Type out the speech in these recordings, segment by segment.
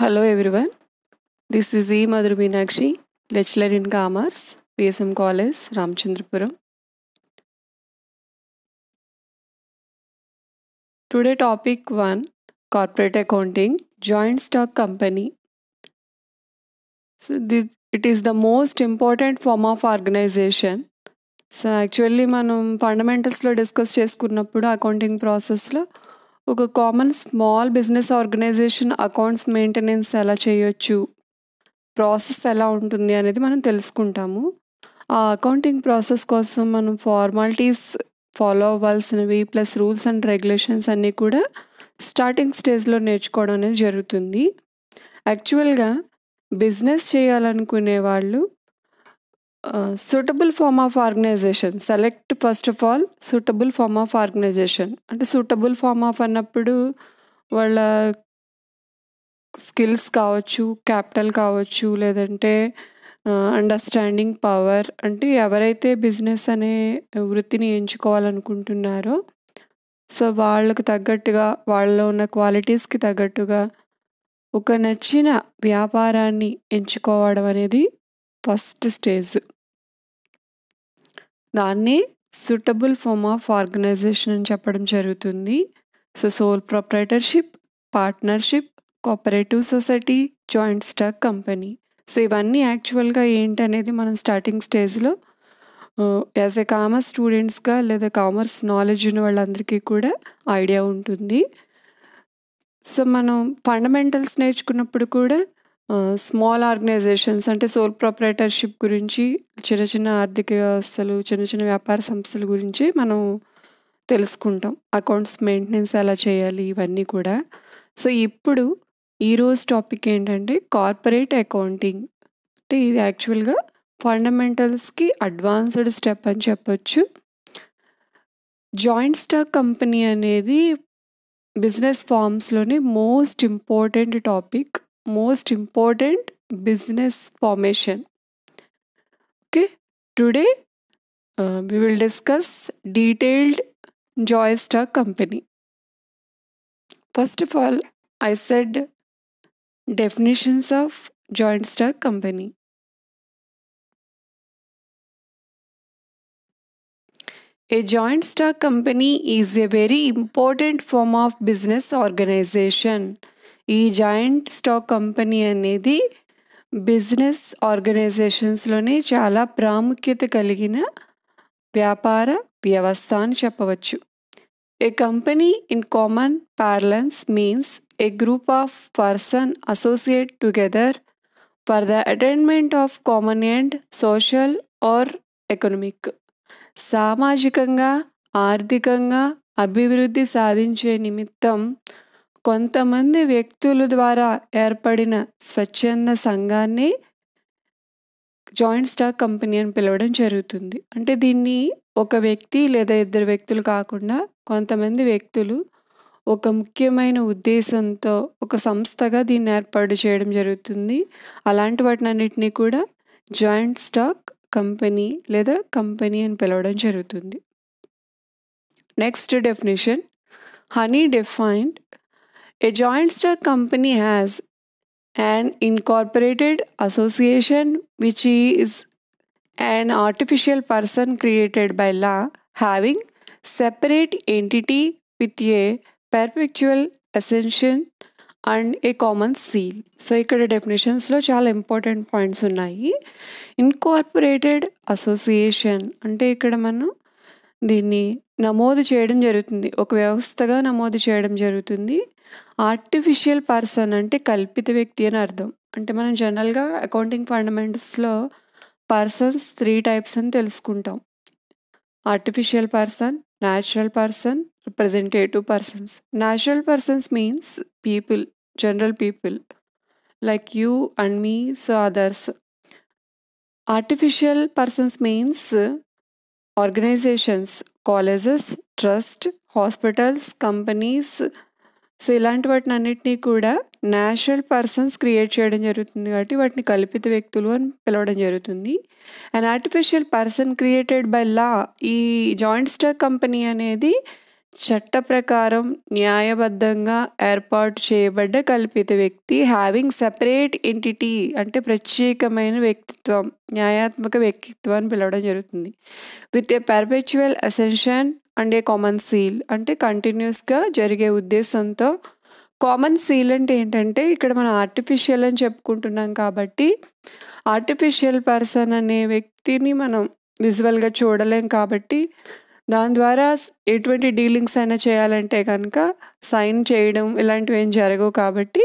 Hello everyone this is E Madhura Meenakshi lecturer in commerce PSM college Ramachandrapuram today topic one corporate accounting joint stock company so the it is the most important form of organization so actually మనం ఫండమెంటల్స్లో discuss చేసుకున్నప్పుడు accounting ప్రాసెస్లో ఒక common small business organization accounts maintenance ఎలా చేయొచ్చు process ఎలా ఉంటుంది అనేది మనం తెలుసుకుంటాము ఆ అకౌంటింగ్ ప్రాసెస్ కోసం మనం ఫార్మాలిటీస్ ఫాలో అవ్వాల్సినవి ప్లస్ రూల్స్ అండ్ రెగ్యులేషన్స్ అన్నీ కూడా స్టార్టింగ్ స్టేజ్లో నేర్చుకోవడం అనేది జరుగుతుంది యాక్చువల్గా బిజినెస్ చేయాలనుకునే వాళ్ళు suitable form of organization select first of all suitable form of organization అంటే సూటబుల్ ఫార్మ్ ఆఫ్ అన్నప్పుడు వాళ్ళ స్కిల్స్ కావచ్చు క్యాపిటల్ కావచ్చు లేదంటే అండర్స్టాండింగ్ పవర్ అంటే ఎవరైతే బిజినెస్ అనే వృత్తిని ఎంచుకోవాలనుకుంటున్నారో సో వాళ్ళకు తగ్గట్టుగా వాళ్ళలో ఉన్న క్వాలిటీస్కి తగ్గట్టుగా ఒక నచ్చిన వ్యాపారాన్ని ఎంచుకోవడం అనేది ఫస్ట్ స్టేజ్ దాన్ని సూటబుల్ ఫార్మ్ ఆఫ్ ఆర్గనైజేషన్ అని చెప్పడం జరుగుతుంది so sole proprietorship partnership cooperative society joint stock company so ఇవన్నీ యాక్చువల్గా ఏంటి అనేది మనం స్టార్టింగ్ స్టేజ్లో యాజ్ ఏ కామర్స్ స్టూడెంట్స్గా లేదా కామర్స్ నాలెడ్జ్ ఉన్న వాళ్ళందరికీ కూడా ఐడియా ఉంటుంది సో మనం ఫండమెంటల్స్ నేర్చుకున్నప్పుడు కూడా స్మాల్ ఆర్గనైజేషన్స్ అంటే సోల్ ప్రొపరేటర్షిప్ గురించి చిన్న చిన్న ఆర్థిక వ్యవస్థలు చిన్న చిన్న వ్యాపార సంస్థల గురించి మనం తెలుసుకుంటాం అకౌంట్స్ మెయింటెనెన్స్ ఎలా చేయాలి ఇవన్నీ కూడా సో ఇప్పుడు ఈరోజు టాపిక్ ఏంటంటే కార్పొరేట్ అకౌంటింగ్ అంటే ఇది యాక్చువల్గా ఫండమెంటల్స్కి అడ్వాన్స్డ్ స్టెప్ అని చెప్పొచ్చు జాయింట్ స్టాక్ కంపెనీ అనేది బిజినెస్ ఫార్మ్స్లోనే most important topic most important business formation. Okay, today uh, we will discuss detailed Joystar company. First of all, I said definitions of joint stock company. A joint stock company is a very important form of business organization ఈ joint stock company అనేది business ఆర్గనైజేషన్స్లోనే చాలా ప్రాముఖ్యత కలిగిన వ్యాపార వ్యవస్థ అని చెప్పవచ్చు a company in common parlance means a group of person associate together for the attainment of common and social or economic సామాజికంగా ఆర్థికంగా అభివృద్ధి సాధించే నిమిత్తం కొంతమంది వ్యక్తుల ద్వారా ఏర్పడిన స్వచ్ఛంద సంఘాన్ని జాయింట్ స్టాక్ కంపెనీ అని పిలవడం జరుగుతుంది అంటే దీన్ని ఒక వ్యక్తి లేదా ఇద్దరు వ్యక్తులు కాకుండా కొంతమంది వ్యక్తులు ఒక ముఖ్యమైన ఉద్దేశంతో ఒక సంస్థగా దీన్ని ఏర్పాటు చేయడం జరుగుతుంది అలాంటి అన్నింటినీ కూడా జాయింట్ స్టాక్ కంపెనీ లేదా కంపెనీ అని పిలవడం జరుగుతుంది next definition honey defined A joint stock company has an incorporated association which is an artificial person created by law having separate entity with a perpetual ascension and a common seal so ఇక్కడ డెఫినేషన్స్లో చాలా important points ఉన్నాయి incorporated association అంటే ఇక్కడ మనం దీన్ని నమోదు చేయడం జరుగుతుంది ఒక వ్యవస్థగా నమోదు చేయడం జరుగుతుంది ఆర్టిఫిషియల్ పర్సన్ అంటే కల్పిత వ్యక్తి అని అర్థం అంటే మనం జనరల్గా అకౌంటింగ్ ఫండమెంటల్స్లో పర్సన్స్ త్రీ టైప్స్ అని తెలుసుకుంటాం artificial person natural person representative persons natural persons means people general people like you and me so others artificial persons means organizations colleges trust hospitals companies so ఇలాంటి వాటిని అన్నిటినీ కూడా national persons create చేయడం జరుగుతుంది కాబట్టి వాటిని కల్పిత వ్యక్తులు అని పిలవడం జరుగుతుంది and artificial person created by law ఈ జాయింట్ స్టాక్ కంపెనీ అనేది చట్ట ప్రకారం న్యాయబద్ధంగా ఏర్పాటు చేయబడ్డ కల్పిత వ్యక్తి హ్యావింగ్ సెపరేట్ ఎంటిటీ అంటే ప్రత్యేకమైన వ్యక్తిత్వం న్యాయాత్మక వ్యక్తిత్వాన్ని పిలవడం జరుగుతుంది with a perpetual ascension and a common seal అంటే కంటిన్యూస్గా జరిగే ఉద్దేశంతో కామన్ సీల్ అంటే ఏంటంటే ఇక్కడ మనం ఆర్టిఫిషియల్ అని చెప్పుకుంటున్నాం కాబట్టి ఆర్టిఫిషియల్ పర్సన్ అనే వ్యక్తిని మనం విజువల్గా చూడలేం కాబట్టి దాని ద్వారా ఎటువంటి డీలింగ్స్ అయినా చేయాలంటే కనుక సైన్ చేయడం ఇలాంటివి ఏం జరగవు కాబట్టి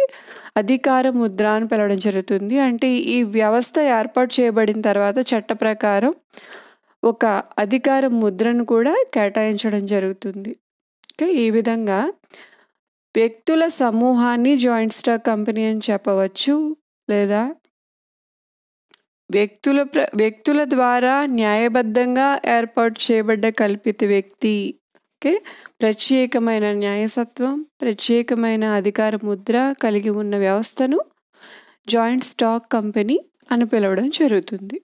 అధికార ముద్ర అని పిలవడం జరుగుతుంది అంటే ఈ వ్యవస్థ ఏర్పాటు చేయబడిన తర్వాత చట్ట ప్రకారం ఒక అధికార ముద్రను కూడా కేటాయించడం జరుగుతుంది ఓకే ఈ విధంగా వ్యక్తుల సమూహాన్ని జాయింట్ స్టాక్ కంపెనీ అని చెప్పవచ్చు లేదా వ్యక్తుల ప్ర వ్యక్తుల ద్వారా న్యాయబద్ధంగా ఏర్పాటు చేయబడ్డ కల్పిత వ్యక్తి ఓకే ప్రత్యేకమైన న్యాయసత్వం ప్రత్యేకమైన అధికార ముద్ర కలిగి ఉన్న వ్యవస్థను జాయింట్ స్టాక్ కంపెనీ అని పిలవడం జరుగుతుంది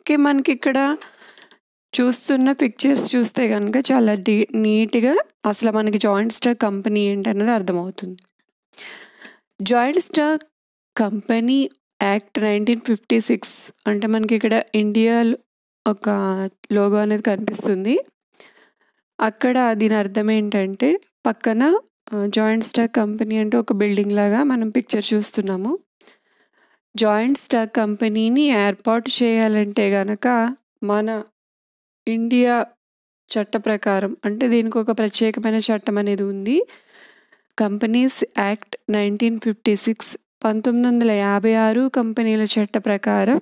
ఓకే మనకి ఇక్కడ చూస్తున్న పిక్చర్స్ చూస్తే కనుక చాలా డీ నీట్గా అసలు మనకి జాయింట్ స్టాక్ కంపెనీ ఏంటన్నది అర్థమవుతుంది joint stock company act nineteen fifty six అంటే మనకి ఇక్కడ ఇండియా ఒక లోగో అనేది కనిపిస్తుంది అక్కడ దీని అర్థం ఏంటంటే పక్కన జాయింట్ స్టాక్ కంపెనీ అంటే ఒక బిల్డింగ్ లాగా మనం పిక్చర్ చూస్తున్నాము జాయింట్ స్టాక్ కంపెనీని ఏర్పాటు చేయాలంటే కనుక మన ఇండియా చట్ట ప్రకారం అంటే దీనికి ఒక ప్రత్యేకమైన చట్టం అనేది ఉంది companies act nineteen fifty six పంతొమ్మిది వందల యాభై ఆరు కంపెనీల చట్ట ప్రకారం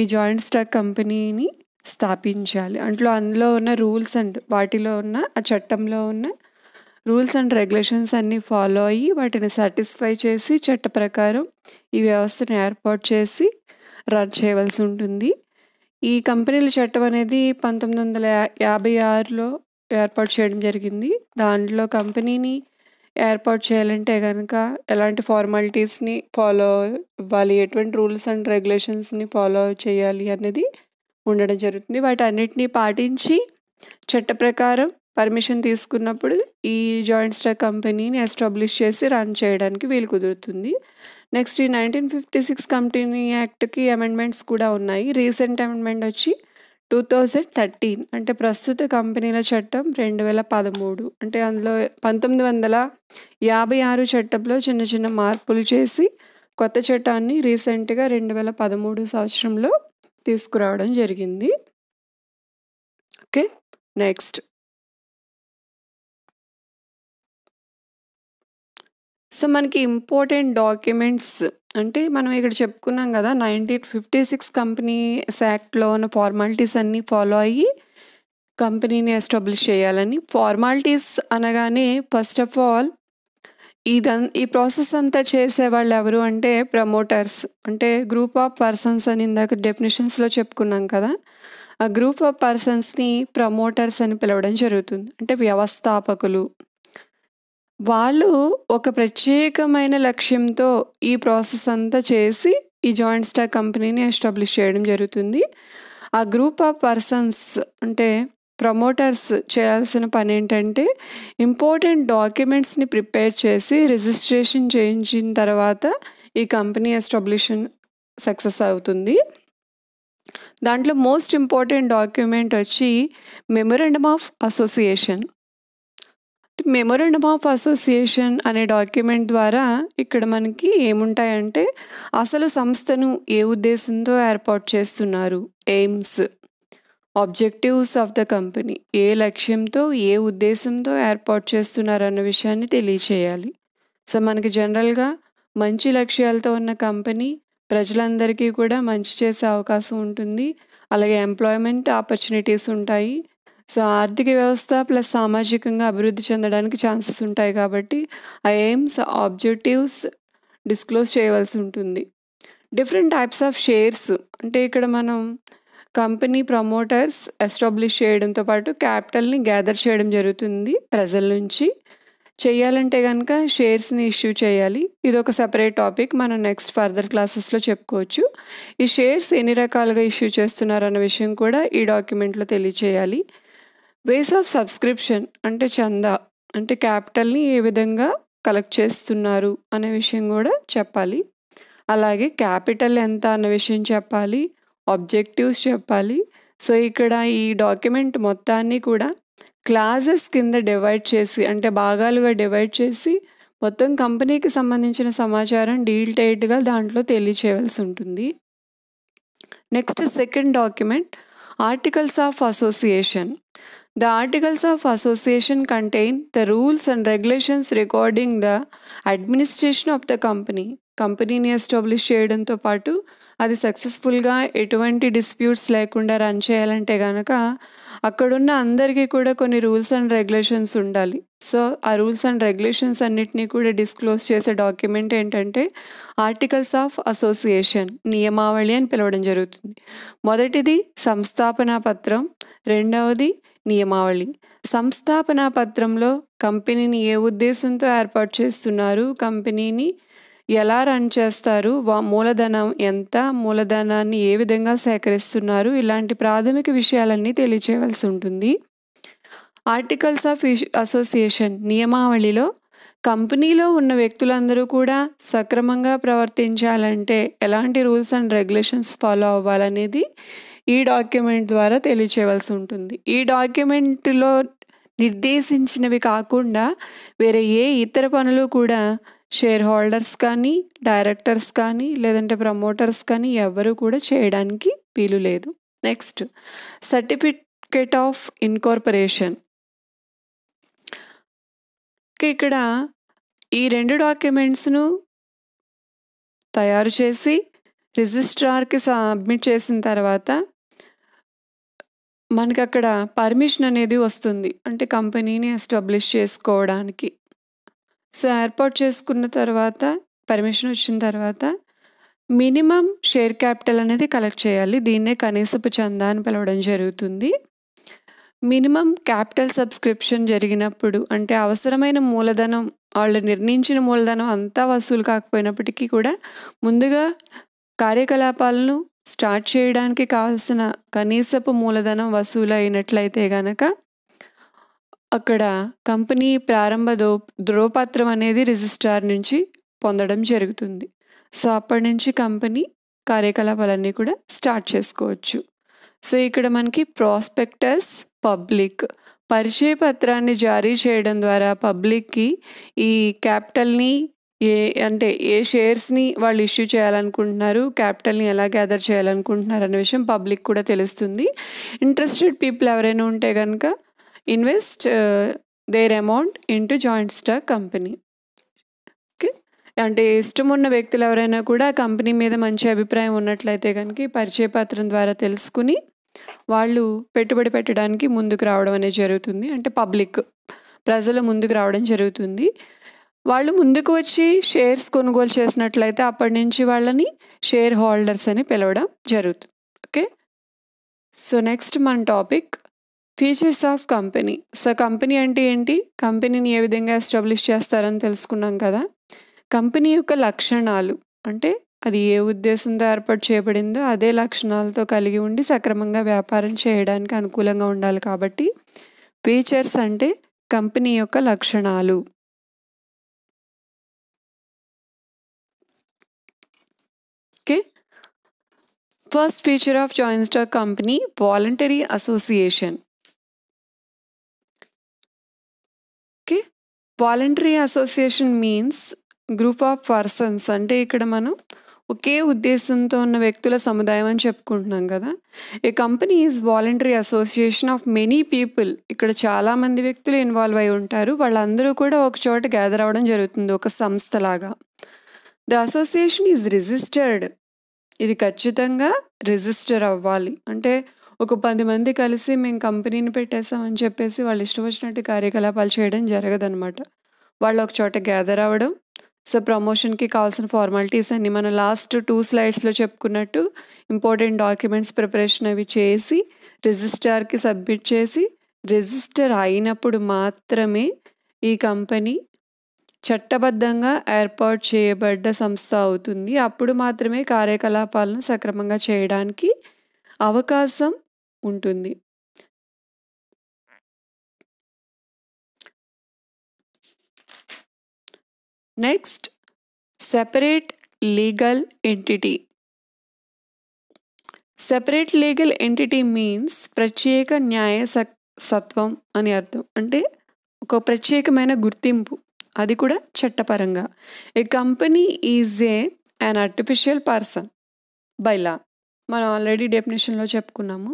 ఈ జాయింట్ స్టాక్ కంపెనీని స్థాపించాలి అంట్లో అందులో ఉన్న రూల్స్ అండ్ వాటిలో ఉన్న ఆ చట్టంలో ఉన్న రూల్స్ అండ్ రెగ్యులేషన్స్ అన్నీ ఫాలో అయ్యి వాటిని సాటిస్ఫై చేసి చట్ట ప్రకారం ఈ వ్యవస్థను ఏర్పాటు చేసి రన్ చేయవలసి ఉంటుంది ఈ కంపెనీల చట్టం అనేది పంతొమ్మిది వందల యాభై ఆరులో ఏర్పాటు చేయడం జరిగింది దాంట్లో కంపెనీని ఏర్పాటు చేయాలంటే కనుక ఎలాంటి ఫార్మాలిటీస్ని ఫాలో అవ్వాలి ఎటువంటి రూల్స్ అండ్ రెగ్యులేషన్స్ని ఫాలో చేయాలి అనేది ఉండడం జరుగుతుంది వాటి అన్నిటినీ పాటించి చట్ట ప్రకారం పర్మిషన్ తీసుకున్నప్పుడు ఈ జాయింట్ స్టాక్ కంపెనీని ఎస్టాబ్లిష్ చేసి రన్ చేయడానికి వీలు కుదురుతుంది నెక్స్ట్ ఈ నైన్టీన్ ఫిఫ్టీ సిక్స్ కంపెనీ యాక్ట్కి అమెండ్మెంట్స్ కూడా ఉన్నాయి రీసెంట్ అమెండ్మెంట్ వచ్చి టూ థౌజండ్ థర్టీన్ అంటే ప్రస్తుత కంపెనీల చట్టం రెండు వేల పదమూడు అంటే అందులో పంతొమ్మిది వందల యాభై ఆరు చట్టంలో చిన్న చిన్న మార్పులు చేసి కొత్త చట్టాన్ని రీసెంట్గా రెండు వేల పదమూడు సంవత్సరంలో తీసుకురావడం జరిగింది ఓకే నెక్స్ట్ సో మనకి ఇంపార్టెంట్ డాక్యుమెంట్స్ అంటే మనం ఇక్కడ చెప్పుకున్నాం కదా నైన్టీన్ ఫిఫ్టీ సిక్స్ కంపెనీ యాక్ట్లో ఉన్న ఫార్మాలిటీస్ అన్నీ ఫాలో అయ్యి కంపెనీని ఎస్టాబ్లిష్ చేయాలని ఫార్మాలిటీస్ అనగానే ఫస్ట్ ఆఫ్ ఆల్ ఇదన్ ఈ ప్రాసెస్ అంతా చేసేవాళ్ళు ఎవరు అంటే ప్రమోటర్స్ అంటే గ్రూప్ ఆఫ్ పర్సన్స్ అని ఇందాక డెఫినేషన్స్లో చెప్పుకున్నాం కదా ఆ గ్రూప్ ఆఫ్ పర్సన్స్ని ప్రమోటర్స్ అని పిలవడం జరుగుతుంది అంటే వ్యవస్థాపకులు వాళ్ళు ఒక ప్రత్యేకమైన లక్ష్యంతో ఈ ప్రాసెస్ అంతా చేసి ఈ జాయింట్ స్టాక్ కంపెనీని ఎస్టాబ్లిష్ చేయడం జరుగుతుంది ఆ గ్రూప్ ఆఫ్ పర్సన్స్ అంటే ప్రమోటర్స్ చేయాల్సిన పని ఏంటంటే ఇంపార్టెంట్ డాక్యుమెంట్స్ని ప్రిపేర్ చేసి రిజిస్ట్రేషన్ చేయించిన తర్వాత ఈ కంపెనీ ఎస్టాబ్లిషన్ సక్సెస్ అవుతుంది దాంట్లో మోస్ట్ ఇంపార్టెంట్ డాక్యుమెంట్ వచ్చి memorandum of association memorandum of association అనే డాక్యుమెంట్ ద్వారా ఇక్కడ మనకి ఏముంటాయంటే అసలు సంస్థను ఏ ఉద్దేశంతో ఏర్పాటు చేస్తున్నారు aims objectives of the company ఏ లక్ష్యంతో ఏ ఉద్దేశంతో ఏర్పాటు చేస్తున్నారు అన్న విషయాన్ని తెలియచేయాలి సో మనకి జనరల్గా మంచి లక్ష్యాలతో ఉన్న కంపెనీ ప్రజలందరికీ కూడా మంచి చేసే అవకాశం ఉంటుంది అలాగే ఎంప్లాయ్మెంట్ ఆపర్చునిటీస్ ఉంటాయి సో ఆర్థిక వ్యవస్థ ప్లస్ సామాజికంగా అభివృద్ధి చెందడానికి ఛాన్సెస్ ఉంటాయి కాబట్టి ఆ ఎయిమ్స్ ఆబ్జెక్టివ్స్ డిస్క్లోజ్ చేయవలసి ఉంటుంది డిఫరెంట్ టైప్స్ ఆఫ్ షేర్స్ అంటే ఇక్కడ మనం కంపెనీ ప్రమోటర్స్ ఎస్టాబ్లిష్ చేయడంతో పాటు క్యాపిటల్ని గ్యాదర్ చేయడం జరుగుతుంది ప్రజల నుంచి చేయాలంటే కనుక షేర్స్ని ఇష్యూ చేయాలి ఇది ఒక సెపరేట్ టాపిక్ మనం నెక్స్ట్ ఫర్దర్ క్లాసెస్లో చెప్పుకోవచ్చు ఈ షేర్స్ ఎన్ని రకాలుగా ఇష్యూ చేస్తున్నారన్న విషయం కూడా ఈ డాక్యుమెంట్లో తెలియచేయాలి వేస్ ఆఫ్ సబ్స్క్రిప్షన్ అంటే చందా అంటే క్యాపిటల్ని ఏ విధంగా కలెక్ట్ చేస్తున్నారు అనే విషయం కూడా చెప్పాలి అలాగే క్యాపిటల్ ఎంత అన్న విషయం చెప్పాలి ఆబ్జెక్టివ్స్ చెప్పాలి సో ఇక్కడ ఈ డాక్యుమెంట్ మొత్తాన్ని కూడా క్లాసెస్ కింద డివైడ్ చేసి అంటే భాగాలుగా డివైడ్ చేసి మొత్తం కంపెనీకి సంబంధించిన సమాచారం డీటెయిల్డ్గా దాంట్లో తెలియచేయవలసి ఉంటుంది next second document articles of association the articles of association contain the rules and regulations recording the administration of the company కంపెనీని ఎస్టాబ్లిష్ చేయడంతో పాటు అది సక్సెస్ఫుల్గా ఎటువంటి డిస్ప్యూట్స్ లేకుండా రన్ చేయాలంటే కనుక అక్కడున్న అందరికీ కూడా కొన్ని రూల్స్ అండ్ రెగ్యులేషన్స్ ఉండాలి సో ఆ రూల్స్ అండ్ రెగ్యులేషన్స్ అన్నిటినీ కూడా డిస్క్లోజ్ చేసే డాక్యుమెంట్ ఏంటంటే ఆర్టికల్స్ ఆఫ్ అసోసియేషన్ నియమావళి అని పిలవడం జరుగుతుంది మొదటిది సంస్థాపన పత్రం రెండవది నియమావళి సంస్థాపన పత్రంలో కంపెనీని ఏ ఉద్దేశంతో ఏర్పాటు చేస్తున్నారు కంపెనీని ఎలా రన్ చేస్తారు వా మూలధనం ఎంత మూలధనాన్ని ఏ విధంగా సేకరిస్తున్నారు ఇలాంటి ప్రాథమిక విషయాలన్నీ తెలియచేయవలసి ఉంటుంది ఆర్టికల్స్ ఆఫ్ అసోసియేషన్ నియమావళిలో కంపెనీలో ఉన్న వ్యక్తులందరూ కూడా సక్రమంగా ప్రవర్తించాలంటే ఎలాంటి రూల్స్ అండ్ రెగ్యులేషన్స్ ఫాలో అవ్వాలనేది ఈ డాక్యుమెంట్ ద్వారా తెలియచేయవలసి ఉంటుంది ఈ డాక్యుమెంట్లో నిర్దేశించినవి కాకుండా వేరే ఏ ఇతర పనులు కూడా షేర్ హోల్డర్స్ కానీ డైరెక్టర్స్ కానీ లేదంటే ప్రమోటర్స్ కానీ ఎవరు కూడా చేయడానికి వీలు లేదు నెక్స్ట్ సర్టిఫికేట్ ఆఫ్ ఇన్కార్పొరేషన్ ఇక్కడ ఈ రెండు డాక్యుమెంట్స్ను తయారు చేసి రిజిస్ట్రార్కి సబ్మిట్ చేసిన తర్వాత మనకు అక్కడ పర్మిషన్ అనేది వస్తుంది అంటే కంపెనీని ఎస్టాబ్లిష్ చేసుకోవడానికి సో ఏర్పాటు చేసుకున్న తర్వాత పర్మిషన్ వచ్చిన తర్వాత మినిమం షేర్ క్యాపిటల్ అనేది కలెక్ట్ చేయాలి దీన్నే కనీసపు చందా అని పిలవడం జరుగుతుంది మినిమం క్యాపిటల్ సబ్స్క్రిప్షన్ జరిగినప్పుడు అంటే అవసరమైన మూలధనం వాళ్ళు నిర్ణయించిన మూలధనం అంతా వసూలు కాకపోయినప్పటికీ కూడా ముందుగా కార్యకలాపాలను స్టార్ట్ చేయడానికి కావాల్సిన కనీసపు మూలధనం వసూలు అయినట్లయితే గనక అక్కడ కంపెనీ ప్రారంభ దో ధృవపత్రం అనేది రిజిస్ట్రార్ నుంచి పొందడం జరుగుతుంది సో అప్పటి నుంచి కంపెనీ కార్యకలాపాలన్నీ కూడా స్టార్ట్ చేసుకోవచ్చు సో ఇక్కడ మనకి ప్రాస్పెక్టస్ పబ్లిక్ పరిచయ పత్రాన్ని జారీ చేయడం ద్వారా పబ్లిక్కి ఈ క్యాపిటల్ని ఏ అంటే ఏ షేర్స్ని వాళ్ళు ఇష్యూ చేయాలనుకుంటున్నారు క్యాపిటల్ని ఎలా గ్యాదర్ చేయాలనుకుంటున్నారు అనే విషయం పబ్లిక్ కూడా తెలుస్తుంది ఇంట్రెస్టెడ్ పీపుల్ ఎవరైనా ఉంటే కనుక invest their amount to joint stock company okay అంటే ఇష్టం ఉన్న వ్యక్తులు ఎవరైనా కూడా కంపెనీ మీద మంచి అభిప్రాయం ఉన్నట్లయితే కనుక పరిచయ పత్రం ద్వారా తెలుసుకుని వాళ్ళు పెట్టుబడి పెట్టడానికి ముందుకు రావడం అనేది జరుగుతుంది అంటే పబ్లిక్ ప్రజలు ముందుకు రావడం జరుగుతుంది వాళ్ళు ముందుకు వచ్చి షేర్స్ కొనుగోలు చేసినట్లయితే అప్పటి నుంచి వాళ్ళని షేర్ హోల్డర్స్ అని పిలవడం జరుగుతుంది ఓకే సో నెక్స్ట్ మన topic features of company so company అంటే ఏంటి కంపెనీని ఏ విధంగా ఎస్టాబ్లిష్ చేస్తారని తెలుసుకున్నాం కదా కంపెనీ యొక్క లక్షణాలు అంటే అది ఏ ఉద్దేశంతో ఏర్పాటు చేయబడిందో అదే లక్షణాలతో కలిగి ఉండి సక్రమంగా వ్యాపారం చేయడానికి అనుకూలంగా ఉండాలి కాబట్టి ఫీచర్స్ అంటే కంపెనీ యొక్క లక్షణాలు feature of of stock company voluntary association okay voluntary association means group of persons అంటే ఇక్కడ మనం ఒకే ఉద్దేశంతో ఉన్న వ్యక్తుల సముదాయం అని చెప్పుకుంటున్నాం కదా a company is voluntary association of many people ఇక్కడ చాలామంది వ్యక్తులు ఇన్వాల్వ్ అయి ఉంటారు వాళ్ళందరూ కూడా ఒక చోట గ్యాదర్ అవ్వడం జరుగుతుంది ఒక సంస్థలాగా ద అసోసియేషన్ ఈజ్ రిజిస్టర్డ్ ఇది ఖచ్చితంగా రిజిస్టర్ అవ్వాలి అంటే ఒక పది మంది కలిసి మేము కంపెనీని పెట్టేసామని చెప్పేసి వాళ్ళు ఇష్టం వచ్చినట్టు కార్యకలాపాలు చేయడం జరగదనమాట వాళ్ళు ఒక చోట గ్యాదర్ అవ్వడం సో ప్రమోషన్కి కావాల్సిన ఫార్మాలిటీస్ అన్నీ మన లాస్ట్ టూ స్లైడ్స్లో చెప్పుకున్నట్టు ఇంపార్టెంట్ డాక్యుమెంట్స్ ప్రిపరేషన్ అవి చేసి రిజిస్టార్కి సబ్మిట్ చేసి రిజిస్టర్ అయినప్పుడు మాత్రమే ఈ కంపెనీ చట్టబద్ధంగా ఏర్పాటు చేయబడ్డ సంస్థ అవుతుంది అప్పుడు మాత్రమే కార్యకలాపాలను సక్రమంగా చేయడానికి అవకాశం ఉంటుంది next separate legal entity separate legal entity means ప్రత్యేక న్యాయ సత్వం అని అర్థం అంటే ఒక ప్రత్యేకమైన గుర్తింపు అది కూడా చట్టపరంగా a company is a and artificial person by law మనం ఆల్రెడీ డెఫినేషన్లో చెప్పుకున్నాము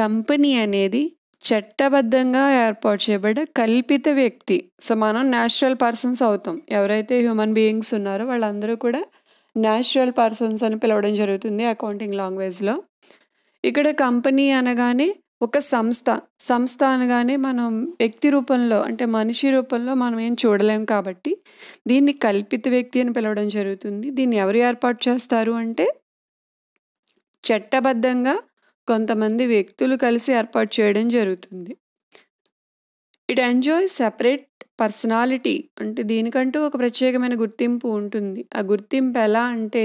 కంపెనీ అనేది చట్టబద్ధంగా ఏర్పాటు చేయబడ్డ కల్పిత వ్యక్తి సో మనం న్యాచురల్ పర్సన్స్ అవుతాం ఎవరైతే హ్యూమన్ బీయింగ్స్ ఉన్నారో వాళ్ళందరూ కూడా న్యాచురల్ పర్సన్స్ అని పిలవడం జరుగుతుంది అకౌంటింగ్ లాంగ్వేజ్లో ఇక్కడ కంపెనీ అనగానే ఒక సంస్థ సంస్థ అనగానే మనం వ్యక్తి రూపంలో అంటే మనిషి రూపంలో మనం ఏం చూడలేం కాబట్టి దీన్ని కల్పిత వ్యక్తి అని పిలవడం జరుగుతుంది దీన్ని ఎవరు ఏర్పాటు చేస్తారు అంటే చట్టబద్ధంగా కొంతమంది వ్యక్తులు కలిసి ఏర్పాటు చేయడం జరుగుతుంది ఇట్ ఎంజాయ్ సెపరేట్ పర్సనాలిటీ అంటే దీనికంటూ ఒక ప్రత్యేకమైన గుర్తింపు ఉంటుంది ఆ గుర్తింపు ఎలా అంటే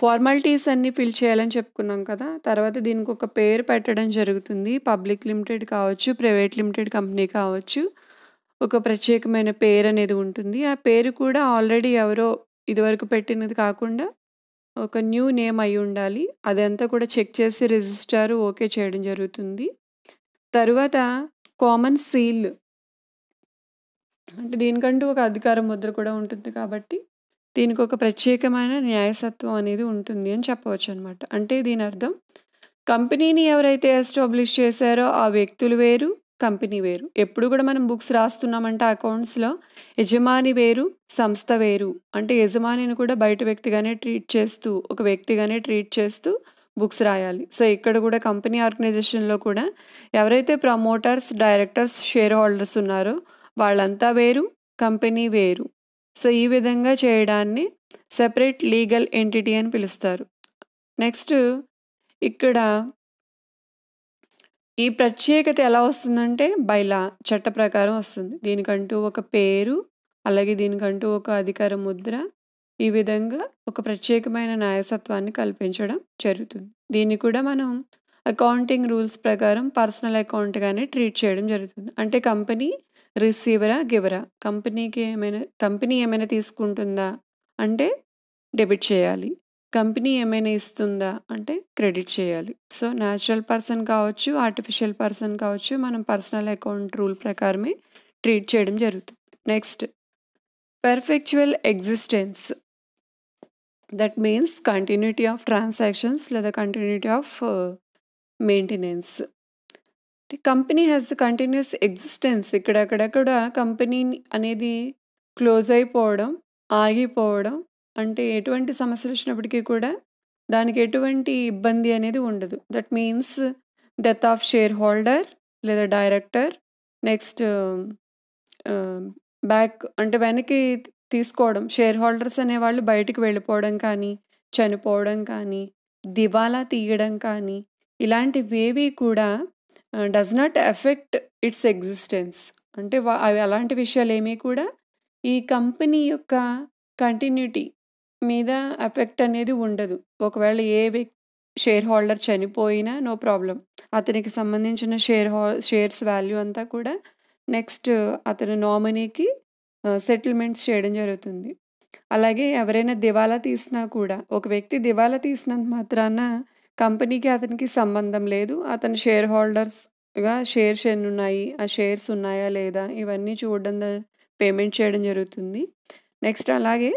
ఫార్మాలిటీస్ అన్నీ ఫిల్ చేయాలని చెప్పుకున్నాం కదా తర్వాత దీనికి ఒక పేరు పెట్టడం జరుగుతుంది పబ్లిక్ లిమిటెడ్ కావచ్చు ప్రైవేట్ లిమిటెడ్ కంపెనీ కావచ్చు ఒక ప్రత్యేకమైన పేరు అనేది ఉంటుంది ఆ పేరు కూడా ఆల్రెడీ ఎవరో ఇదివరకు పెట్టినది కాకుండా ఒక న్యూ నేమ్ అయి ఉండాలి అదంతా కూడా చెక్ చేసి రిజిస్టర్ ఓకే చేయడం జరుగుతుంది తరువాత కామన్ సీల్ అంటే దీనికంటూ ఒక అధికార ముద్ర కూడా ఉంటుంది కాబట్టి దీనికి ఒక ప్రత్యేకమైన న్యాయసత్వం అనేది ఉంటుంది అని చెప్పవచ్చు అనమాట అంటే దీని అర్థం కంపెనీని ఎవరైతే ఎస్టాబ్లిష్ చేశారో ఆ వ్యక్తులు వేరు కంపెనీ వేరు ఎప్పుడు కూడా మనం బుక్స్ రాస్తున్నామంటే అకౌంట్స్లో యజమాని వేరు సంస్థ వేరు అంటే యజమానిని కూడా బయట వ్యక్తిగానే ట్రీట్ చేస్తూ ఒక వ్యక్తిగానే ట్రీట్ చేస్తూ బుక్స్ రాయాలి సో ఇక్కడ కూడా కంపెనీ ఆర్గనైజేషన్లో కూడా ఎవరైతే ప్రమోటర్స్ డైరెక్టర్స్ షేర్ హోల్డర్స్ ఉన్నారో వాళ్ళంతా వేరు కంపెనీ వేరు సో ఈ విధంగా చేయడాన్ని సెపరేట్ లీగల్ ఎంటిటీ అని పిలుస్తారు నెక్స్ట్ ఇక్కడ ఈ ప్రత్యేకత ఎలా వస్తుందంటే బైలా చట్ట ప్రకారం వస్తుంది దీనికంటూ ఒక పేరు అలాగే దీనికంటూ ఒక అధికార ముద్ర ఈ విధంగా ఒక ప్రత్యేకమైన నాయసత్వాన్ని కల్పించడం జరుగుతుంది దీన్ని కూడా మనం అకౌంటింగ్ రూల్స్ ప్రకారం పర్సనల్ అకౌంట్గానే ట్రీట్ చేయడం జరుగుతుంది అంటే కంపెనీ రిసీవరా గివరా కంపెనీకి ఏమైనా కంపెనీ ఏమైనా తీసుకుంటుందా అంటే డెబిట్ చేయాలి కంపెనీ ఏమైనా ఇస్తుందా అంటే క్రెడిట్ చేయాలి సో న్యాచురల్ పర్సన్ కావచ్చు ఆర్టిఫిషియల్ పర్సన్ కావచ్చు మనం పర్సనల్ అకౌంట్ రూల్ ప్రకారమే ట్రీట్ చేయడం జరుగుతుంది next perpetual existence that means continuity of transactions లేదా continuity of maintenance company has continuous existence ఇక్కడక్కడక్కడ కంపెనీ అనేది క్లోజ్ అయిపోవడం ఆగిపోవడం అంటే ఎటువంటి సమస్యలు వచ్చినప్పటికీ కూడా దానికి ఎటువంటి ఇబ్బంది అనేది ఉండదు that means death of share holder లేదా డైరెక్టర్ నెక్స్ట్ బ్యాక్ అంటే వెనక్కి తీసుకోవడం షేర్ హోల్డర్స్ అనేవాళ్ళు బయటకు వెళ్ళిపోవడం కానీ చనిపోవడం కానీ దివాలా తీయడం కానీ ఇలాంటివేవి కూడా does not affect its existence అంటే అవి అలాంటి విషయాలు ఏమీ కూడా ఈ కంపెనీ యొక్క కంటిన్యూటీ మీద ఎఫెక్ట్ అనేది ఉండదు ఒకవేళ ఏ షేర్ హోల్డర్ చనిపోయినా నో ప్రాబ్లం అతనికి సంబంధించిన షేర్ హో షేర్స్ వాల్యూ అంతా కూడా నెక్స్ట్ అతని నామినీకి సెటిల్మెంట్స్ uh, చేయడం జరుగుతుంది అలాగే ఎవరైనా దివాలా తీసినా కూడా ఒక వ్యక్తి దివాలా తీసినంత మాత్రాన కంపెనీకి అతనికి సంబంధం లేదు అతను షేర్ హోల్డర్స్గా షేర్స్ ఎన్ని ఉన్నాయి ఆ షేర్స్ ఉన్నాయా లేదా ఇవన్నీ చూడడం పేమెంట్ చేయడం జరుగుతుంది నెక్స్ట్ అలాగే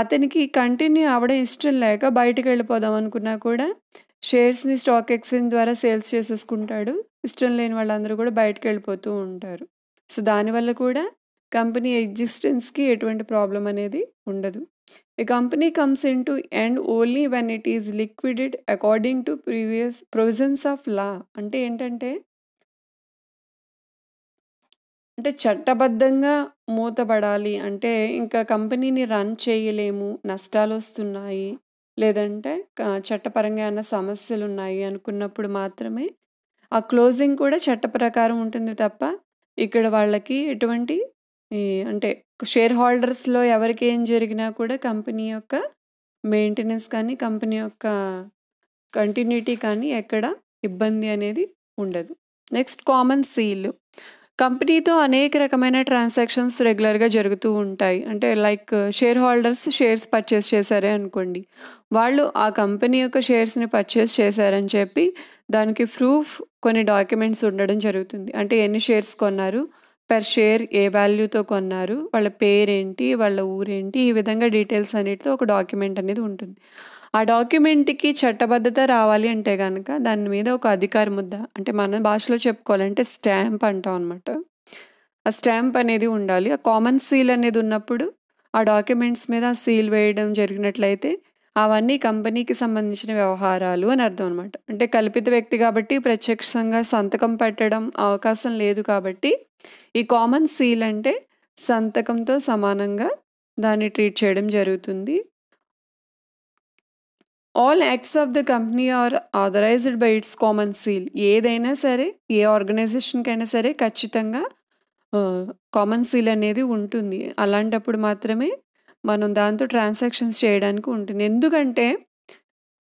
అతనికి కంటిన్యూ అవడం ఇష్టం లేక బయటకు వెళ్ళిపోదాం అనుకున్నా కూడా షేర్స్ని స్టాక్ ఎక్స్చేంజ్ ద్వారా సేల్స్ చేసేసుకుంటాడు ఇష్టం లేని వాళ్ళందరూ కూడా బయటకు వెళ్ళిపోతూ ఉంటారు సో దానివల్ల కూడా కంపెనీ ఎగ్జిస్టెన్స్కి ఎటువంటి ప్రాబ్లం అనేది ఉండదు A company comes into end only when it is liquidated according to previous provisions of law అంటే ఏంటంటే అంటే చట్టబద్ధంగా మూతపడాలి అంటే ఇంకా కంపెనీని రన్ చేయలేము నష్టాలు వస్తున్నాయి లేదంటే చట్టపరంగా ఏమైనా సమస్యలు ఉన్నాయి అనుకున్నప్పుడు మాత్రమే ఆ క్లోజింగ్ కూడా చట్ట ప్రకారం ఉంటుంది తప్ప ఇక్కడ వాళ్ళకి ఎటువంటి అంటే షేర్ హోల్డర్స్లో ఎవరికి ఏం జరిగినా కూడా కంపెనీ యొక్క మెయింటెనెన్స్ కానీ కంపెనీ యొక్క కంటిన్యూటీ కానీ ఎక్కడ ఇబ్బంది అనేది ఉండదు నెక్స్ట్ కామన్ సీల్ కంపెనీతో అనేక రకమైన ట్రాన్సాక్షన్స్ రెగ్యులర్గా జరుగుతూ ఉంటాయి అంటే like share holders shares purchase చేశారే అనుకోండి వాళ్ళు ఆ కంపెనీ యొక్క షేర్స్ని పర్చేస్ చేశారని చెప్పి దానికి ప్రూఫ్ కొన్ని డాక్యుమెంట్స్ ఉండడం జరుగుతుంది అంటే ఎన్ని షేర్స్ కొన్నారు పర్ షేర్ ఏ వాల్యూతో కొన్నారు వాళ్ళ పేరేంటి వాళ్ళ ఊరేంటి ఈ విధంగా డీటెయిల్స్ అన్నిటితో ఒక డాక్యుమెంట్ అనేది ఉంటుంది ఆ డాక్యుమెంట్కి చట్టబద్ధత రావాలి అంటే కనుక దాని మీద ఒక అధికార ముద్ద అంటే మన భాషలో చెప్పుకోవాలంటే స్టాంప్ అంటాం అనమాట ఆ స్టాంప్ అనేది ఉండాలి ఆ కామన్ సీల్ అనేది ఉన్నప్పుడు ఆ డాక్యుమెంట్స్ మీద సీల్ వేయడం జరిగినట్లయితే అవన్నీ కంపెనీకి సంబంధించిన వ్యవహారాలు అని అర్థం అనమాట అంటే కల్పిత వ్యక్తి కాబట్టి ప్రత్యక్షంగా సంతకం పెట్టడం అవకాశం లేదు కాబట్టి ఈ కామన్ సీల్ అంటే సంతకంతో సమానంగా దాన్ని ట్రీట్ చేయడం జరుగుతుంది all acts of the company are authorized by its common seal ఏదైనా సరే ఏ ఆర్గనైజేషన్కైనా సరే ఖచ్చితంగా కామన్ సీల్ అనేది ఉంటుంది అలాంటప్పుడు మాత్రమే మనం దాంతో ట్రాన్సాక్షన్స్ చేయడానికి ఉంటుంది ఎందుకంటే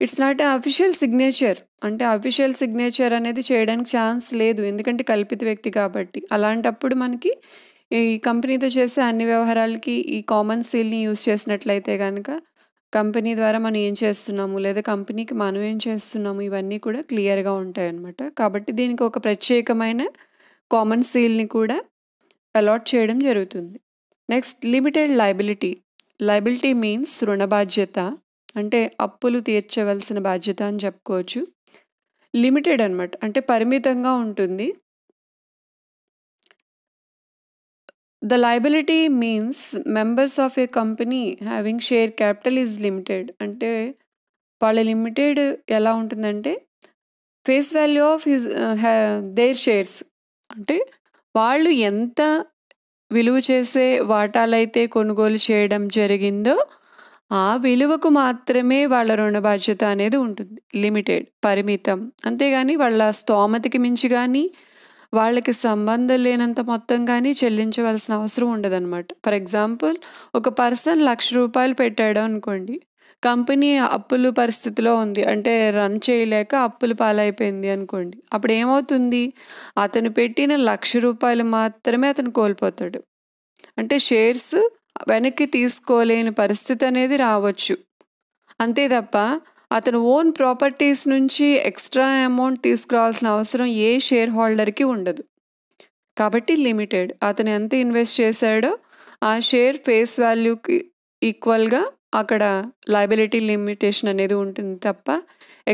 it's not a official signature అంటే అఫీషియల్ సిగ్నేచర్ అనేది చేయడానికి ఛాన్స్ లేదు ఎందుకంటే కల్పిత వ్యక్తి కాబట్టి అలాంటప్పుడు మనకి ఈ కంపెనీతో చేసే అన్ని వ్యవహారాలకి ఈ కామన్ సీల్ని యూజ్ చేసినట్లయితే కనుక కంపెనీ ద్వారా మనం ఏం చేస్తున్నాము లేదా కంపెనీకి మనం ఏం చేస్తున్నాము ఇవన్నీ కూడా క్లియర్గా ఉంటాయి అన్నమాట కాబట్టి దీనికి ఒక ప్రత్యేకమైన కామన్ సీల్ని కూడా అలాట్ చేయడం జరుగుతుంది next limited liability liability means రుణ బాధ్యత అంటే అప్పులు తీర్చవలసిన బాధ్యత అని చెప్పుకోవచ్చు లిమిటెడ్ అనమాట అంటే పరిమితంగా ఉంటుంది the liability means members of a company having share capital is limited అంటే వాళ్ళ లిమిటెడ్ ఎలా ఉంటుందంటే face value of his their shares అంటే వాళ్ళు ఎంత విలువ చేసే వాటాలైతే కొనుగోలు చేయడం జరిగిందో ఆ విలువకు మాత్రమే వాళ్ళ రుణ బాధ్యత అనేది ఉంటుంది లిమిటెడ్ పరిమితం అంతేగాని వాళ్ళ స్తోమతికి మించి కానీ వాళ్ళకి సంబంధం లేనంత మొత్తం కానీ చెల్లించవలసిన అవసరం ఉండదన్నమాట ఫర్ ఎగ్జాంపుల్ ఒక పర్సన్ లక్ష రూపాయలు పెట్టాడు అనుకోండి కంపెనీ అప్పులు పరిస్థితిలో ఉంది అంటే రన్ చేయలేక అప్పులు పాలైపోయింది అనుకోండి అప్పుడు ఏమవుతుంది అతను పెట్టిన లక్ష రూపాయలు మాత్రమే అతను కోల్పోతాడు అంటే షేర్స్ వెనక్కి తీసుకోలేని పరిస్థితి అనేది రావచ్చు అంతే తప్ప అతను ఓన్ ప్రాపర్టీస్ నుంచి ఎక్స్ట్రా అమౌంట్ తీసుకురావాల్సిన అవసరం ఏ షేర్ హోల్డర్కి ఉండదు కాబట్టి లిమిటెడ్ అతను ఎంత ఇన్వెస్ట్ చేశాడో ఆ షేర్ ఫేస్ వాల్యూకి ఈక్వల్గా అక్కడ లైబిలిటీ లిమిటేషన్ అనేది ఉంటుంది తప్ప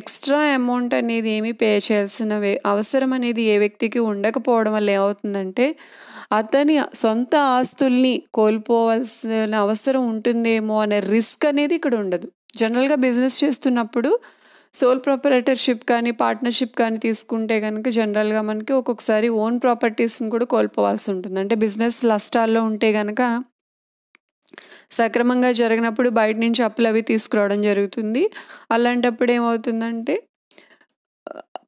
ఎక్స్ట్రా అమౌంట్ అనేది ఏమీ పే చేయాల్సిన అవసరం అనేది ఏ వ్యక్తికి ఉండకపోవడం వల్ల ఏమవుతుందంటే అతని సొంత ఆస్తుల్ని కోల్పోవాల్సిన అవసరం ఉంటుందేమో అనే రిస్క్ అనేది ఇక్కడ ఉండదు జనరల్గా బిజినెస్ చేస్తున్నప్పుడు సోల్ ప్రొపరేటర్షిప్ కానీ పార్ట్నర్షిప్ కానీ తీసుకుంటే కనుక జనరల్గా మనకి ఒక్కొక్కసారి ఓన్ ప్రాపర్టీస్ని కూడా కోల్పోవాల్సి ఉంటుంది అంటే బిజినెస్ నష్టాల్లో ఉంటే కనుక సక్రమంగా జరిగినప్పుడు బయట నుంచి అప్పులు అవి తీసుకురావడం జరుగుతుంది అలాంటప్పుడు ఏమవుతుందంటే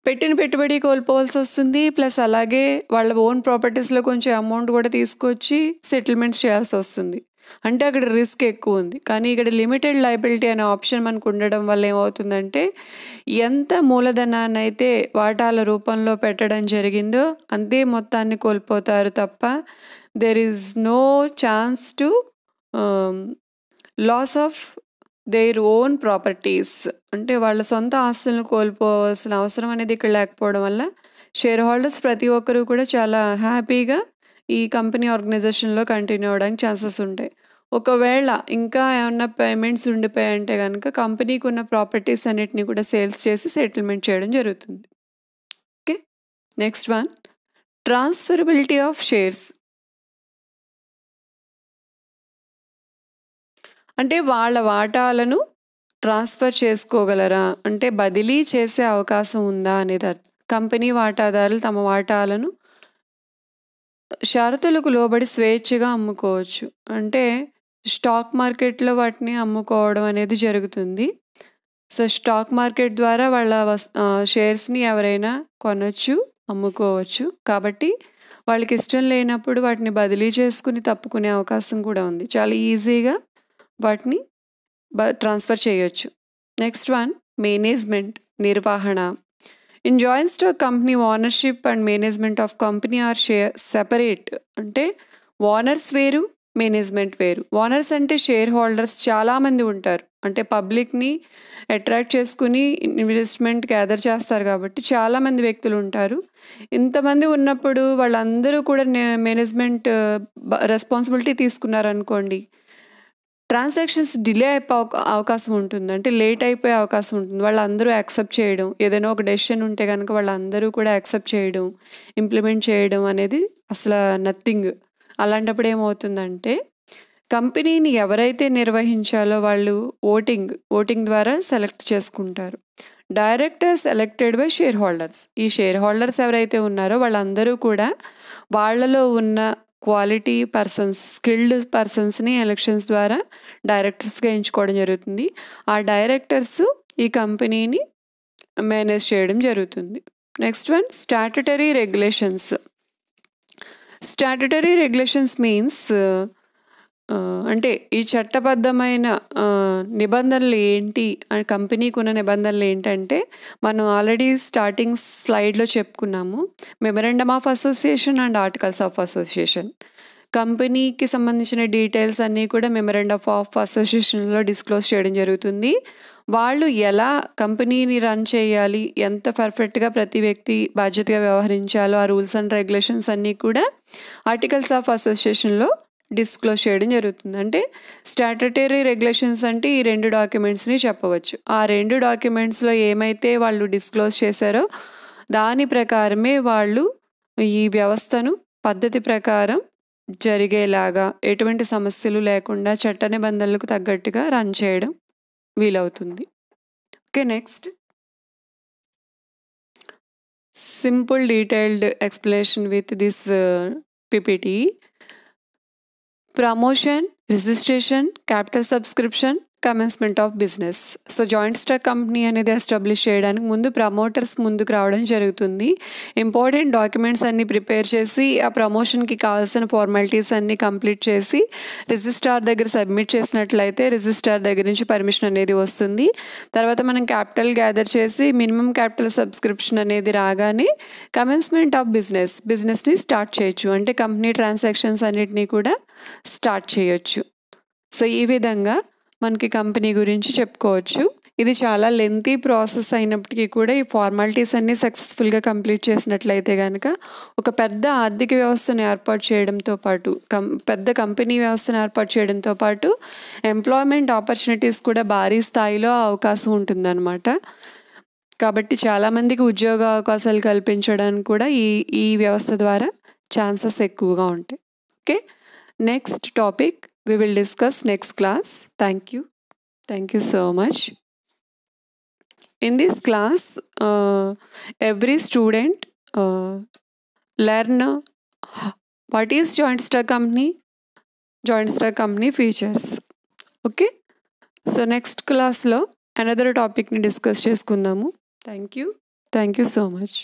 పెట్టిన పెట్టుబడి కోల్పోవాల్సి వస్తుంది ప్లస్ అలాగే వాళ్ళ ఓన్ ప్రాపర్టీస్లో కొంచెం అమౌంట్ కూడా తీసుకొచ్చి సెటిల్మెంట్స్ చేయాల్సి వస్తుంది అంటే అక్కడ రిస్క్ ఎక్కువ ఉంది కానీ ఇక్కడ లిమిటెడ్ లైబిలిటీ అనే ఆప్షన్ మనకు ఉండడం వల్ల ఏమవుతుందంటే ఎంత మూలధనాన్ని అయితే వాటాల రూపంలో పెట్టడం జరిగిందో అంతే మొత్తాన్ని కోల్పోతారు తప్ప there is no chance to loss of their own properties అంటే వాళ్ళ సొంత ఆస్తులను కోల్పోవాల్సిన అవసరం అనేది ఇక్కడ లేకపోవడం వల్ల షేర్ హోల్డర్స్ ప్రతి ఒక్కరూ కూడా చాలా హ్యాపీగా ఈ కంపెనీ ఆర్గనైజేషన్లో కంటిన్యూ అవ్వడానికి ఛాన్సెస్ ఉంటాయి ఒకవేళ ఇంకా ఏమన్నా పేమెంట్స్ ఉండిపోయాయంటే కనుక కంపెనీకి ఉన్న ప్రాపర్టీస్ అన్నిటిని కూడా సేల్స్ చేసి సెటిల్మెంట్ చేయడం జరుగుతుంది okay next one transferability of shares అంటే వాళ్ళ వాటాలను ట్రాన్స్ఫర్ చేసుకోగలరా అంటే బదిలీ చేసే అవకాశం ఉందా అనేది కంపెనీ వాటాదారులు తమ వాటాలను షరతులకు లోబడి స్వేచ్ఛగా అమ్ముకోవచ్చు అంటే స్టాక్ మార్కెట్లో వాటిని అమ్ముకోవడం అనేది జరుగుతుంది సో స్టాక్ మార్కెట్ ద్వారా వాళ్ళ వస్ షేర్స్ని ఎవరైనా కొనవచ్చు అమ్ముకోవచ్చు కాబట్టి వాళ్ళకి ఇష్టం లేనప్పుడు వాటిని బదిలీ చేసుకుని తప్పుకునే అవకాశం కూడా ఉంది చాలా ఈజీగా వాటిని ట్రాన్స్ఫర్ చేయొచ్చు నెక్స్ట్ వన్ మేనేజ్మెంట్ నిర్వహణ in joins to company ownership and management of company are share separate అంటే ఓనర్స్ వేరు మేనేజ్మెంట్ వేరు ఓనర్స్ అంటే షేర్ హోల్డర్స్ చాలామంది ఉంటారు అంటే పబ్లిక్ని అట్రాక్ట్ చేసుకుని ఇన్వెస్ట్మెంట్ గ్యాదర్ చేస్తారు కాబట్టి చాలామంది వ్యక్తులు ఉంటారు ఇంతమంది ఉన్నప్పుడు వాళ్ళందరూ కూడా మేనేజ్మెంట్ రెస్పాన్సిబిలిటీ తీసుకున్నారనుకోండి ట్రాన్సాక్షన్స్ డిలే అయిపో అవకాశం ఉంటుంది అంటే లేట్ అయిపోయే అవకాశం ఉంటుంది వాళ్ళందరూ యాక్సెప్ట్ చేయడం ఏదైనా ఒక డెసిషన్ ఉంటే కనుక వాళ్ళందరూ కూడా యాక్సెప్ట్ చేయడం ఇంప్లిమెంట్ చేయడం అనేది అసలు నథింగ్ అలాంటప్పుడు ఏమవుతుందంటే కంపెనీని ఎవరైతే నిర్వహించాలో వాళ్ళు ఓటింగ్ ఓటింగ్ ద్వారా సెలెక్ట్ చేసుకుంటారు directors elected by share holders ఈ షేర్ హోల్డర్స్ ఎవరైతే ఉన్నారో వాళ్ళందరూ కూడా వాళ్ళలో ఉన్న క్వాలిటీ పర్సన్స్ స్కిల్డ్ పర్సన్స్ని ఎలక్షన్స్ ద్వారా డైరెక్టర్స్గా ఎంచుకోవడం జరుగుతుంది ఆ డైరెక్టర్స్ ఈ కంపెనీని మేనేజ్ చేయడం జరుగుతుంది next one statutory regulations statutory regulations means అంటే ఈ చట్టబద్ధమైన నిబంధనలు ఏంటి కంపెనీకి ఉన్న నిబంధనలు ఏంటంటే మనం ఆల్రెడీ స్టార్టింగ్ స్లైడ్లో చెప్పుకున్నాము memorandum of association and articles of association కంపెనీకి సంబంధించిన డీటెయిల్స్ అన్నీ కూడా మెమరాండమ్ ఆఫ్ అసోసియేషన్లో డిస్క్లోజ్ చేయడం జరుగుతుంది వాళ్ళు ఎలా కంపెనీని రన్ చేయాలి ఎంత పర్ఫెక్ట్గా ప్రతి వ్యక్తి బాధ్యతగా వ్యవహరించాలో ఆ రూల్స్ అండ్ రెగ్యులేషన్స్ అన్నీ కూడా ఆర్టికల్స్ ఆఫ్ అసోసియేషన్లో డిస్క్లోజ్ చేయడం జరుగుతుంది అంటే స్టాటటరీ రెగ్యులేషన్స్ అంటే ఈ రెండు డాక్యుమెంట్స్ని చెప్పవచ్చు ఆ రెండు డాక్యుమెంట్స్లో ఏమైతే వాళ్ళు డిస్క్లోజ్ చేశారో దాని ప్రకారమే వాళ్ళు ఈ వ్యవస్థను పద్ధతి ప్రకారం జరిగేలాగా ఎటువంటి సమస్యలు లేకుండా చట్ట నిబంధనలకు తగ్గట్టుగా రన్ చేయడం వీలవుతుంది okay next simple detailed explanation with this PPT promotion registration capital subscription commencement of business so joint stock company అనేది ఎస్టాబ్లిష్ చేయడానికి ముందు ప్రమోటర్స్ ముందుకు రావడం జరుగుతుంది ఇంపార్టెంట్ డాక్యుమెంట్స్ అన్నీ ప్రిపేర్ చేసి ఆ ప్రమోషన్కి కావాల్సిన ఫార్మాలిటీస్ అన్నీ కంప్లీట్ చేసి రిజిస్ట్రార్ దగ్గర సబ్మిట్ చేసినట్లయితే రిజిస్ట్రార్ దగ్గర నుంచి పర్మిషన్ అనేది వస్తుంది తర్వాత మనం క్యాపిటల్ గ్యాదర్ చేసి మినిమం క్యాపిటల్ సబ్స్క్రిప్షన్ అనేది రాగానే కమెన్స్మెంట్ ఆఫ్ బిజినెస్ బిజినెస్ని స్టార్ట్ చేయొచ్చు అంటే కంపెనీ ట్రాన్సాక్షన్స్ అన్నిటినీ కూడా స్టార్ట్ చేయొచ్చు సో ఈ విధంగా మనకి కంపెనీ గురించి చెప్పుకోవచ్చు ఇది చాలా లెంతీ ప్రాసెస్ అయినప్పటికీ కూడా ఈ ఫార్మాలిటీస్ అన్నీ సక్సెస్ఫుల్గా కంప్లీట్ చేసినట్లయితే కనుక ఒక పెద్ద ఆర్థిక వ్యవస్థను ఏర్పాటు చేయడంతో పాటు కం పెద్ద కంపెనీ వ్యవస్థను ఏర్పాటు చేయడంతో పాటు ఎంప్లాయ్మెంట్ ఆపర్చునిటీస్ కూడా భారీ స్థాయిలో అవకాశం ఉంటుందన్నమాట కాబట్టి చాలామందికి ఉద్యోగ అవకాశాలు కల్పించడానికి కూడా ఈ ఈ వ్యవస్థ ద్వారా ఛాన్సెస్ ఎక్కువగా ఉంటాయి okay next topic we will discuss next class. Thank you. Thank you so much. In this class, uh, every student uh, learn what is joint stock company, joint stock company features. Okay so next క్లాస్లో another టాపిక్ని discuss చేసుకుందాము thank you thank you so much